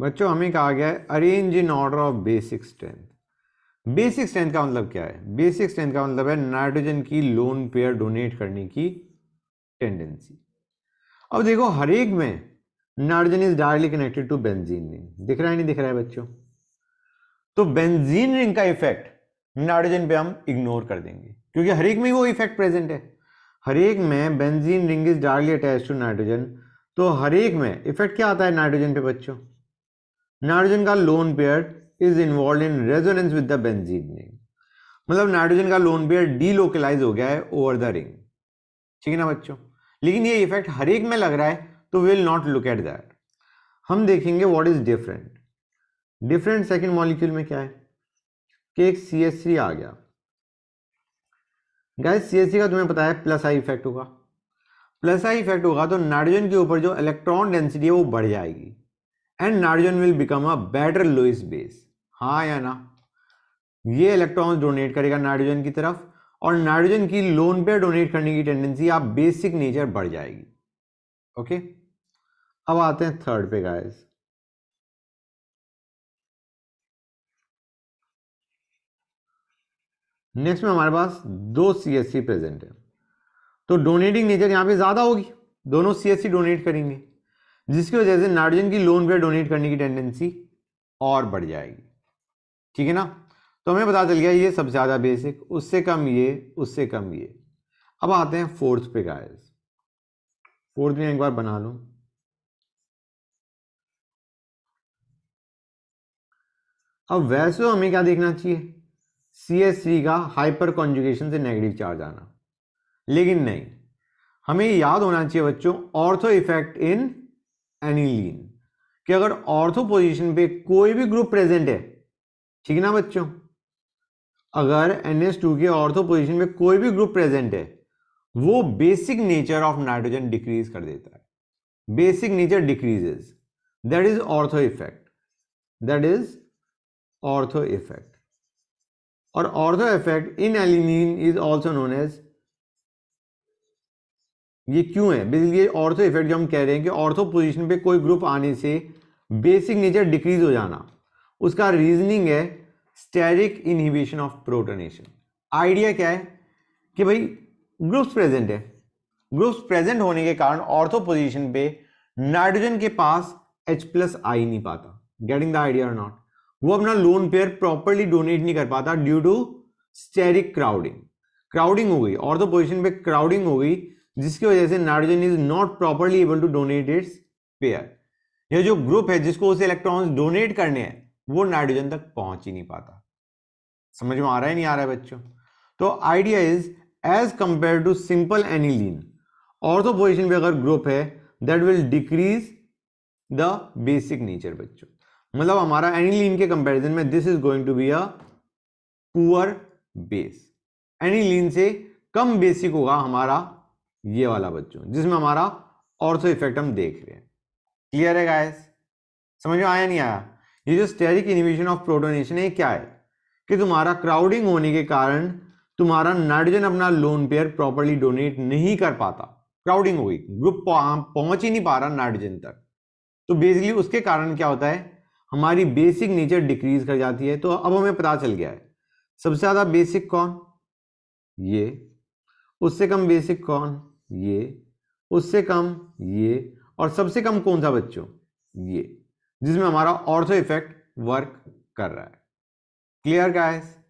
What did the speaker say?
बच्चों हमें कहा गया है arrange in order of basic strength basic strength का मतलब क्या है बेसिक स्ट्रेंथ का मतलब है नाइट्रोजन की लोन पेयर डोनेट करने की टेंडेंसी अब देखो हर एक में nitrogen is directly connected to benzene ring दिख रहा है नहीं दिख रहा है बच्चों तो बेंजीन रिंग का इफेक्ट नाइट्रोजन पे हम इग्नोर कर देंगे क्योंकि हर एक में वो इफेक्ट प्रेजेंट है हर एक में benzene ring is directly attach to nitrogen तो हर एक में इफेक्ट क्या आता है नाइट्रोजन पे बच्चों नाइट्रोजन का lone pair is involve in resonance with the benzene ring मतलब नाइट्रोजन का लोन पेयर डीलोकलाइज हो गया है ओवर द रिंग ठीक है ना बच्चों लेकिन ये इफेक्ट हर एक में लग रहा है तो will not look at that हम देखेंगे what is different different second molecule में क्या है कि एक सी एस सी आ गया गाय सी एस सी का तुम्हें पता है प्लस आई इफेक्ट होगा प्लस आई इफेक्ट होगा तो नाइट्रोजन के ऊपर जो इलेक्ट्रॉन डेंसिटी है वो बढ़ जाएगी and Narjan will become a better Lewis base हाँ या ना ये इलेक्ट्रॉन्स डोनेट करेगा नाइट्रोजन की तरफ और नाइट्रोजन की लोन पे डोनेट करने की टेंडेंसी आप बेसिक नेचर बढ़ जाएगी ओके अब आते हैं थर्ड पे गाइस नेक्स्ट में हमारे पास दो सीएससी प्रेजेंट है तो डोनेटिंग नेचर यहां पे ज़्यादा होगी दोनों सीएससी डोनेट करेंगे जिसकी वजह से नाइट्रोजन की लोन पे डोनेट करने की टेंडेंसी और बढ़ जाएगी ठीक है ना तो हमें पता चल गया ये सबसे ज़्यादा बेसिक उससे कम ये उससे कम ये अब आते हैं फोर्थ पे गाइस फोर्थ में एक बार बना लो अब वैसे तो हमें क्या देखना चाहिए सी एस सी का हाइपर कॉन्जुगेशन से नेगेटिव चार्ज आना लेकिन नहीं हमें याद होना चाहिए बच्चों ऑर्थो इफेक्ट इन एनिलीन कि अगर ऑर्थो पोजीशन पे कोई भी ग्रुप प्रेजेंट है ठीक है ना बच्चों अगर एन के ऑर्थो पोजीशन में कोई भी ग्रुप प्रेजेंट है वो basic nature of nitrogen decrease कर देता है basic nature decreases that is ortho effect that is ortho effect और ortho effect in aniline is also known as ये क्यों है बेसिकली ये ऑर्थो इफेक्ट जो हम कह रहे हैं कि ऑर्थो पोजीशन पे कोई ग्रुप आने से बेसिक नेचर डिक्रीज हो जाना उसका रीजनिंग है steric inhibition of protonation idea क्या है कि भाई ग्रुप्स प्रेजेंट है ग्रुप्स प्रेजेंट होने के कारण ऑर्थो पोजिशन पे नाइट्रोजन के पास एच प्लस आई नहीं पाता गेटिंग द आइडिया और नॉट वो अपना लोन पेयर प्रॉपरली डोनेट नहीं कर पाता due to steric crowding crowding हो गई ऑर्थो पोजिशन पे क्राउडिंग हो गई जिसकी वजह से nitrogen is not properly able to donate its pair यह जो ग्रुप है जिसको उसे इलेक्ट्रॉन्स डोनेट करने हैं वो नाइट्रोजन तक पहुंच ही नहीं पाता समझ में आ रहा है नहीं आ रहा है बच्चों तो idea is as compare to simple aniline ortho position पे अगर ग्रुप है that will decrease the basic nature बच्चों मतलब हमारा एनिलीन के कंपेरिजन में this is going to be a poor base aniline से कम बेसिक होगा हमारा ये वाला बच्चों जिसमें हमारा ऑर्थो इफेक्ट हम देख रहे हैं क्लियर है गाइस समझ में आया नहीं आया ये जो स्टेरिक इनिवेशन ऑफ प्रोटोनेशन है क्या है कि तुम्हारा क्राउडिंग होने के कारण तुम्हारा नाइट्रोजन अपना लोन पेयर प्रॉपरली डोनेट नहीं कर पाता क्राउडिंग हो गई ग्रुप हाँ, पहुंच ही नहीं पा रहा नाइट्रोजन तक तो बेसिकली उसके कारण क्या होता है हमारी बेसिक नेचर डिक्रीज कर जाती है तो अब हमें पता चल गया है सबसे ज्यादा बेसिक कौन ये उससे कम बेसिक कौन ये उससे कम ये और सबसे कम कौन सा बच्चों ये जिसमें हमारा ऑर्थो इफेक्ट वर्क कर रहा है क्लियर गाइस